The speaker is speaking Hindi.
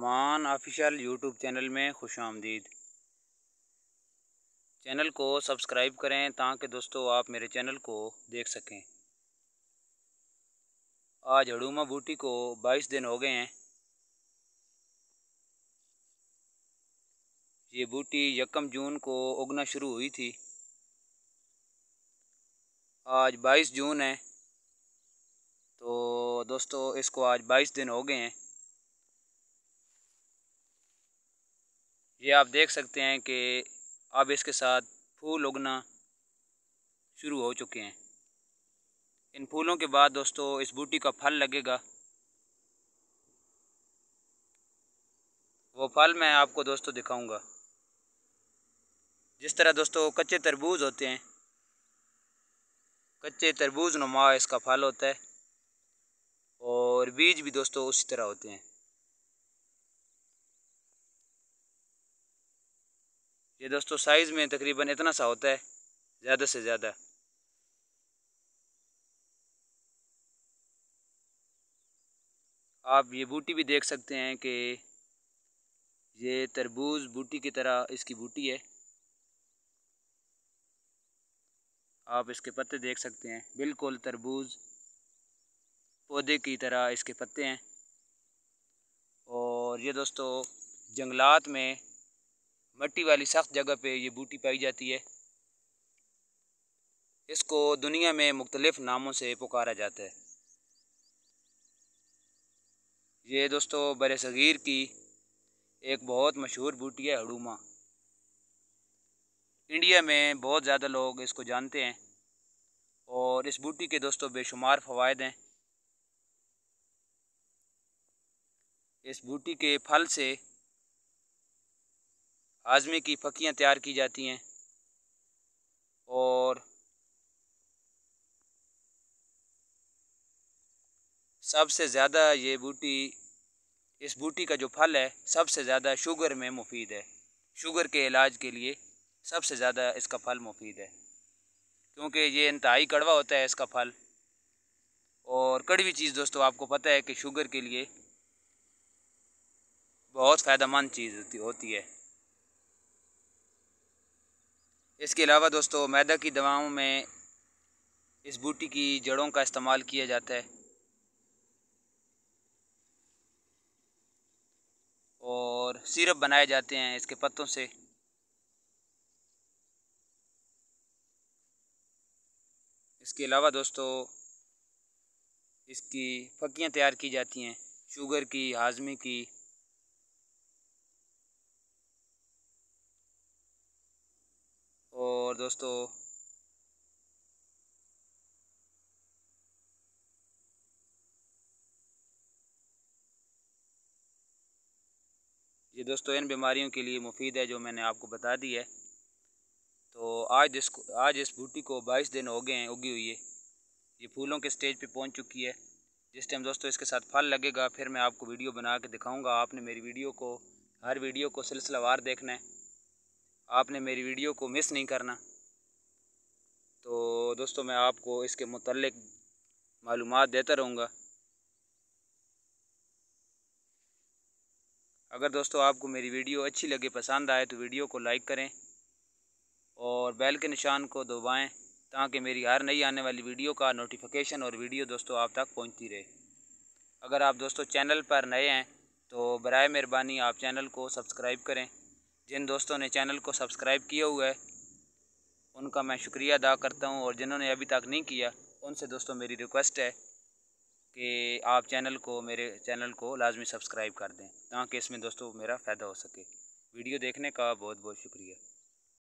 रहमान ऑफिशियल यूट्यूब चैनल में खुश आमदीद चैनल को सब्सक्राइब करें ताकि दोस्तों आप मेरे चैनल को देख सकें आज हड़ूमा बूटी को 22 दिन हो गए हैं ये बूटी यकम जून को उगना शुरू हुई थी आज 22 जून है तो दोस्तों इसको आज 22 दिन हो गए हैं ये आप देख सकते हैं कि अब इसके साथ फूल उगना शुरू हो चुके हैं इन फूलों के बाद दोस्तों इस बूटी का फल लगेगा वो फल मैं आपको दोस्तों दिखाऊंगा जिस तरह दोस्तों कच्चे तरबूज होते हैं कच्चे तरबूज नुमा इसका फल होता है और बीज भी दोस्तों उसी तरह होते हैं ये दोस्तों साइज़ में तकरीबन इतना सा होता है ज़्यादा से ज़्यादा आप ये बूटी भी देख सकते हैं कि ये तरबूज बूटी की तरह इसकी बूटी है आप इसके पत्ते देख सकते हैं बिल्कुल तरबूज पौधे की तरह इसके पत्ते हैं और ये दोस्तों जंगलात में मट्टी वाली सख्त जगह पे ये बूटी पाई जाती है इसको दुनिया में मुख्तलिफ़ नामों से पुकारा जाता है ये दोस्तों बर सग़ीर की एक बहुत मशहूर बूटी है हड़ूमा इंडिया में बहुत ज़्यादा लोग इसको जानते हैं और इस बूटी के दोस्तों बेशुमार फ़वाद हैं इस बूटी के फल से हाजमे की फकियाँ तैयार की जाती हैं और सबसे ज़्यादा ये बूटी इस बूटी का जो फल है सबसे ज़्यादा शुगर में मुफीद है शुगर के इलाज के लिए सबसे ज़्यादा इसका फल मुफीद है क्योंकि ये इंतहाई कड़वा होता है इसका फल और कड़वी चीज़ दोस्तों आपको पता है कि शुगर के लिए बहुत फ़ायदा मंद चीज़ होती है इसके अलावा दोस्तों मैदा की दवाओं में इस बूटी की जड़ों का इस्तेमाल किया जाता है और सिरप बनाए जाते हैं इसके पत्तों से इसके अलावा दोस्तों इसकी फक्कियाँ तैयार की जाती हैं शुगर की हाजमे की और दोस्तों ये दोस्तों इन बीमारियों के लिए मुफीद है जो मैंने आपको बता दी है तो आज इस आज इस बूटी को बाईस दिन हो गए हैं उगी हुई है ये फूलों के स्टेज पे पहुंच चुकी है जिस टाइम दोस्तों इसके साथ फल लगेगा फिर मैं आपको वीडियो बना के दिखाऊंगा आपने मेरी वीडियो को हर वीडियो को सिलसिलावार देखना है आपने मेरी वीडियो को मिस नहीं करना तो दोस्तों मैं आपको इसके मतलब मालूम देता रहूँगा अगर दोस्तों आपको मेरी वीडियो अच्छी लगे पसंद आए तो वीडियो को लाइक करें और बेल के निशान को दबाएं ताकि मेरी हर नई आने वाली वीडियो का नोटिफिकेशन और वीडियो दोस्तों आप तक पहुंचती रहे अगर आप दोस्तों चैनल पर नए हैं तो बरए मेहरबानी आप चैनल को सब्सक्राइब करें जिन दोस्तों ने चैनल को सब्सक्राइब किया हुआ है उनका मैं शुक्रिया अदा करता हूँ और जिन्होंने अभी तक नहीं किया उनसे दोस्तों मेरी रिक्वेस्ट है कि आप चैनल को मेरे चैनल को लाजमी सब्सक्राइब कर दें ताकि इसमें दोस्तों मेरा फ़ायदा हो सके वीडियो देखने का बहुत बहुत शुक्रिया